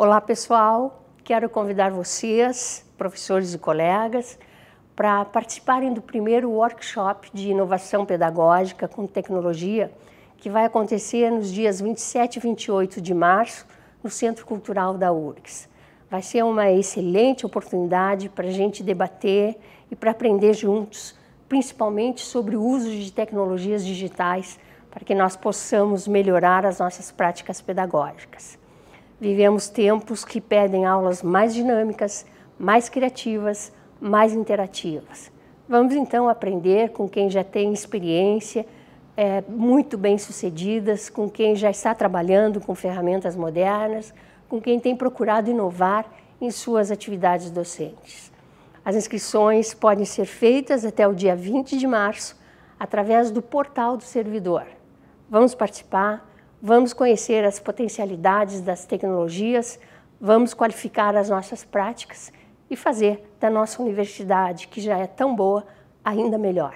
Olá, pessoal. Quero convidar vocês, professores e colegas, para participarem do primeiro workshop de inovação pedagógica com tecnologia, que vai acontecer nos dias 27 e 28 de março, no Centro Cultural da URGS. Vai ser uma excelente oportunidade para a gente debater e para aprender juntos, principalmente sobre o uso de tecnologias digitais, para que nós possamos melhorar as nossas práticas pedagógicas. Vivemos tempos que pedem aulas mais dinâmicas, mais criativas, mais interativas. Vamos então aprender com quem já tem experiência, é, muito bem sucedidas, com quem já está trabalhando com ferramentas modernas, com quem tem procurado inovar em suas atividades docentes. As inscrições podem ser feitas até o dia 20 de março através do portal do servidor. Vamos participar? Vamos conhecer as potencialidades das tecnologias, vamos qualificar as nossas práticas e fazer da nossa universidade, que já é tão boa, ainda melhor.